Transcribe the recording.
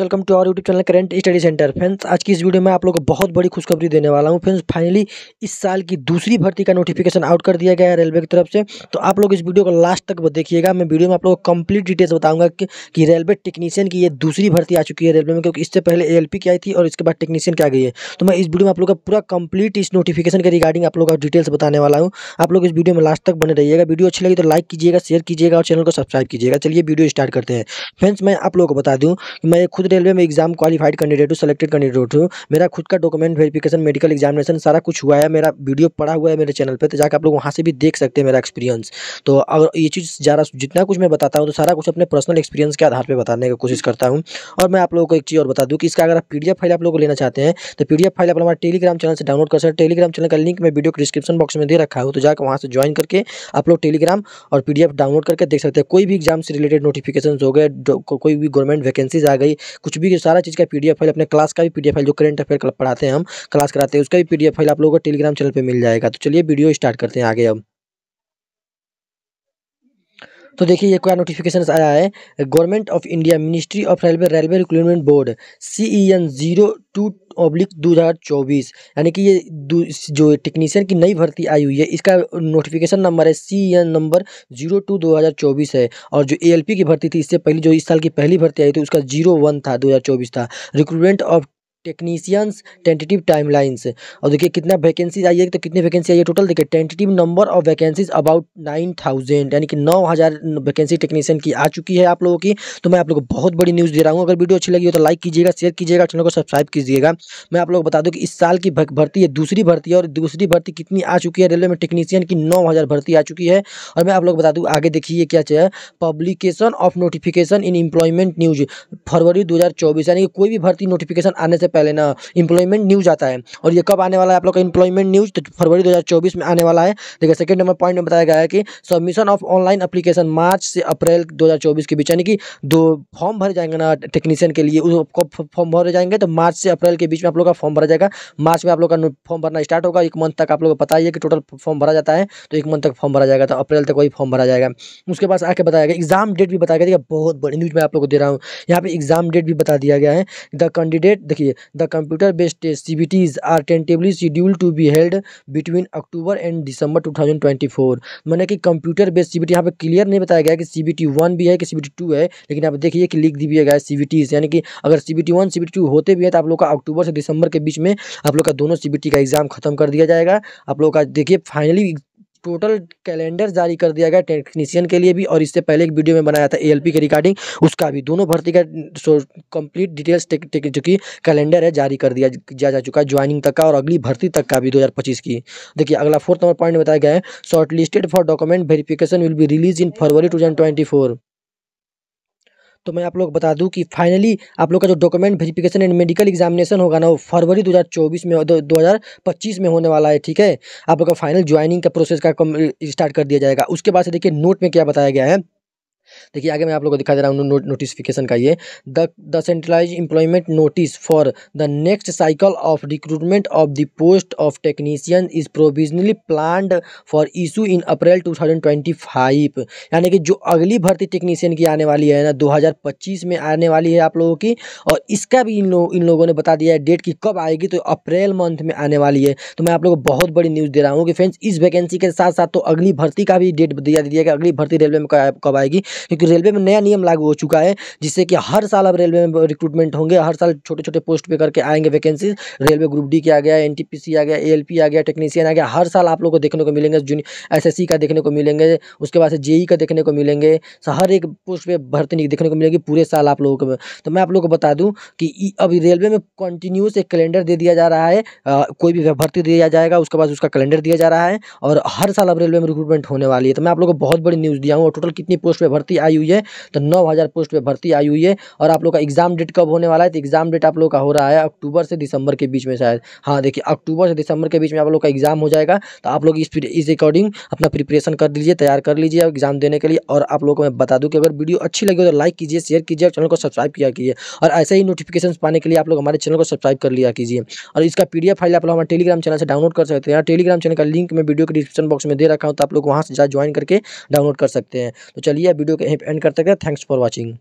welcome to our YouTube channel current study centre friends आज की इस वीडियो में आप लोगों को बहुत बड़ी खुशखबरी देने वाला हूं फ्रेंड्स फाइनली इस साल की दूसरी भर्ती का नोटिफिकेशन आउट कर दिया गया है रेलवे की तरफ से तो आप लोग इस वीडियो को लास्ट तक देखिएगा मैं वीडियो में आप लोगों को कंप्लीट डिटेल्स बताऊंगा कि, कि रेलवे टेक्नीशियन की ये दूसरी भर्ती आ चुकी है रेलवे में क्योंकि इससे पहले ए की आई थी और इसके बाद टेक्नीशियन की आ गई है तो मैं इस वीडियो में आप लोग का पूरा कंप्लीट इस नोटिफिकेशन के रिगार्डिंग आप लोग का डिटेल्स बताने वाला हूँ आप लोग इस वीडियो में लास्ट तक बने रहिएगा वीडियो अच्छी लगी तो लाइक कीजिएगा शेयर कीजिएगा और चैनल को सब्सक्राइब कीजिएगा चलिए वीडियो स्टार्ट करते हैं फ्रेंड्स मैं आप लोगों को बता दूँ कि मैं खुद खुद रेलवे में एग्जाम क्वालिफाइड कैंडिडेट हूँ सेलेक्टेड कैंडिडेट हूँ मेरा खुद का डॉक्यूमेंट वेरिफिकेशन मेडिकल एग्जामिनेशन सारा कुछ हुआ है मेरा वीडियो पड़ा हुआ है मेरे चैनल पर तो जाकर आप लोग वहाँ से भी देख सकते हैं मेरा एक्सपीरियंस तो अगर ये चीज़ ज़्यादा जितना कुछ मैं बताता हूँ तो सारा कुछ अपने पर्सनल एक्सपीरियंस के आधार पर बताने की कोशिश करता हूँ और मैं आप लोगों को एक चीज़ और बता दूँ कि इसका अगर आप पी फाइल आप लोग लेना चाहते हैं तो पी फाइल आप हमारे टेलीग्राम चैनल से डाउनलोड कर सकते हैं टेलीग्राम चैनल का लिंक मैं वीडियो को डिस्क्रिप्शन बॉक्स में दे रखा हूँ तो जाकर वहाँ से ज्वाइन करके आप लोग टेलीग्राम और पी डाउनलोड करके देख सकते हैं कोई भी एग्जाम से रिलेटेड नोटिफिकेशन हो गए कोई भी गवर्नमेंट वैकेंसीज आ गई कुछ भी सारा चीज़ का पी फाइल अपने क्लास का भी पी फाइल जो करेंट अफेयर पढ़ाते हैं हम क्लास कराते हैं उसका भी पी फाइल आप लोगों को टेलीग्राम चैनल पर मिल जाएगा तो चलिए वीडियो स्टार्ट करते हैं आगे अब तो देखिए ये क्या नोटिफिकेशन आया है government of India ministry of railway railway recruitment board C E N zero two oblique दो हज़ार चौबीस यानी कि ये जो टेक्नीशियन की नई भर्ती आई हुई है इसका नोटिफिकेशन नंबर है C N number zero two दो हज़ार चौबीस है और जो ए एल पी की भर्ती थी इससे पहले जो इस साल की पहली भर्ती आई थी उसका जीरो वन था दो हज़ार चौबीस था recruitment of technicians tentative timelines और देखिए कितना वैकेंसीज आई है तो कितनी वैकेंसी आई है टोटल देखिए tentative number of vacancies about nine thousand यानी कि नौ हज़ार वैकेंसी टेक्नीशियन की आ चुकी है आप लोगों की तो मैं आप लोगों को बहुत बड़ी न्यूज़ दे रहा हूँ अगर वीडियो अच्छी लगी हो तो लाइक कीजिएगा शेयर कीजिएगा चैनल को सब्सक्राइब कीजिएगा मैं आप लोग को बता दूँ कि इस साल की भर्ती है दूसरी भर्ती है और दूसरी भर्ती कितनी आ चुकी है रेलवे में टेक्नीशियन की नौ भर्ती आ चुकी है और मैं आप लोग बता दूँ आगे देखिए क्या चाहिए publication of notification in employment news फरवरी दो यानी कि कोई भी भर्ती नोटिफिकेशन आने से पहले ना इंप्लॉयमेंट न्यूज आता है और ये कब आने वाला है आप लोग का इंप्लॉयमेंट न्यूज तो फरवरी 2024 में आने वाला है देखिए सेकंड नंबर पॉइंट में बताया गया है कि सबमिशन ऑफ ऑनलाइन अपलीकेशन मार्च से अप्रैल दो के बीच यानी कि दो फॉर्म भरे जाएंगे ना टेक्नीशियन के लिए कब फॉर्म भरे जाएंगे तो मार्च से अप्रैल के बीच में आप लोग का फॉर्म भरा जाएगा मार्च में आप लोग का फॉर्म भरना स्टार्ट होगा एक मंथ तक आप लोग को पता ही है कि टोटल फॉर्म भरा जाता है तो एक मंथ तक फॉर्म भरा जाएगा तो अप्रैल तक वही फॉर्म भरा जाएगा उसके पास आके बताया गया एग्जाम डेट भी बताया गया देखिए बहुत बड़ी न्यूज़ मैं आप लोग को दे रहा हूँ यहाँ पे एग्जाम डेट भी बता दिया गया है द कैंडिडेट देखिए The computer based test CBTs are tentatively scheduled to be held between October and December 2024 माने कि कंप्यूटर बेस्ड सीबीटी यहाँ पे क्लियर नहीं बताया गया कि सीबीटी वन भी है कि सीबीटी टू है लेकिन आप देखिए कि लिख दिया गया सीबीटीज यानी कि अगर सीबीटी वन सीबीटी टू होते भी है तो आप लोग का अक्टूबर से दिसंबर के बीच में आप लोग का दोनों सीबीटी का एग्जाम खत्म कर दिया जाएगा आप लोग का देखिए फाइनली टोटल कैलेंडर जारी कर दिया गया टेक्नीशियन के लिए भी और इससे पहले एक वीडियो में बनाया था एएलपी के रिगार्डिंग उसका भी दोनों भर्ती का कंप्लीट डिटेल्स जो कि कैलेंडर है जारी कर दिया जा, जा चुका है ज्वाइनिंग तक का और अगली भर्ती तक का भी 2025 की देखिए अगला फोर्थ नंबर पॉइंट बताया गया है shortlisted for document verification will be release in February two तो मैं आप लोग बता दूं कि फाइनली आप लोग का जो document verification and medical examination होगा ना वो फरवरी 2024 में दो हज़ार पच्चीस में होने वाला है ठीक है आप लोग का फाइनल ज्वाइनिंग का प्रोसेस का स्टार्ट कर दिया जाएगा उसके बाद से देखिए नोट में क्या बताया गया है देखिए आगे मैं आप लोगों को दिखा दे रहा हूँ नो, नोटिफिकेशन का ये the the centralise employment notice for the next cycle of recruitment of the post of technician is provisionally planned for issue in April 2025 यानी कि जो अगली भर्ती टेक्नीशियन की आने वाली है ना 2025 में आने वाली है आप लोगों की और इसका भी इन लोग इन लोगों ने बता दिया है डेट की कब आएगी तो अप्रैल मंथ में आने वाली है तो मैं आप लोग को बहुत बड़ी न्यूज़ दे रहा हूँ कि फ्रेंड्स इस वैकेंसी के साथ साथ तो अगली भर्ती का भी डेट दिया दिया कि अगली भर्ती रेलवे में कब आएगी क्योंकि रेलवे में नया नियम लागू हो चुका है जिससे कि हर साल अब रेलवे में रिक्रूटमेंट होंगे हर साल छोटे छोटे पोस्ट पे करके आएंगे वैकेंसी रेलवे ग्रुप डी के आ गया एन आ गया ए आ गया टेक्नीशियन आ गया हर साल आप लोग को देखने को मिलेंगे जूनियर एस का देखने को मिलेंगे उसके बाद से जेई e का देखने को मिलेंगे हर एक पोस्ट पर भर्ती देखने को मिलेगी पूरे साल आप लोगों को तो मैं आप लोगों को बता दूँ कि अब रेलवे में कंटिन्यूस एक कैलेंडर दे दिया जा रहा है कोई भी भर्ती दिया जाएगा उसके बाद उसका कैलेंडर दिया जा रहा है और हर साल अब रेलवे में रिक्रूटमेंट होने वाली है तो मैं आप लोगों को बहुत बड़ी न्यूज़ दिया हूँ और टोटल कितनी पोस्ट पर भर्ती भर्ती आई हुई है तो नौ हज़ार पोस्ट पे भर्ती आई हुई है और आप लोग का एग्जाम डेट कब होने वाला है तो एग्जाम डेट आप लोग का हो रहा है अक्टूबर से दिसंबर के बीच में शायद हाँ देखिए अक्टूबर से दिसंबर के बीच में आप लोग का एग्जाम हो जाएगा तो आप लोग इस इस अकॉर्डिंग अपना प्रिपरेशन कर लीजिए तैयार कर लीजिए एग्जाम देने के लिए और आप लोग को मैं बता दूँ कि अगर वीडियो अच्छी लगी हो तो लाइक कीजिए शेयर कीजिए चैनल को सब्सक्राइब किया कीजिए और ऐसे ही नोटिफिकेशन पाने के लिए आप लोग हमारे चैनल को सब्सक्राइब कर लिया कीजिए और इसका पी फाइल आप लोग हमारे टेलीग्राम चैनल से डाउनलोड कर सकते हैं टेलीग्राम चैनल का लिंक मैं वीडियो के डिस्क्रिप्शन बॉक्स में दे रखा हूँ तो आप लोग वहाँ से ज्वाइन करके डाउनलोड कर सकते हैं तो चलिए वीडियो वीडियो के यहीं पर एंड करते हैं थैंक्स फॉर वॉचिंग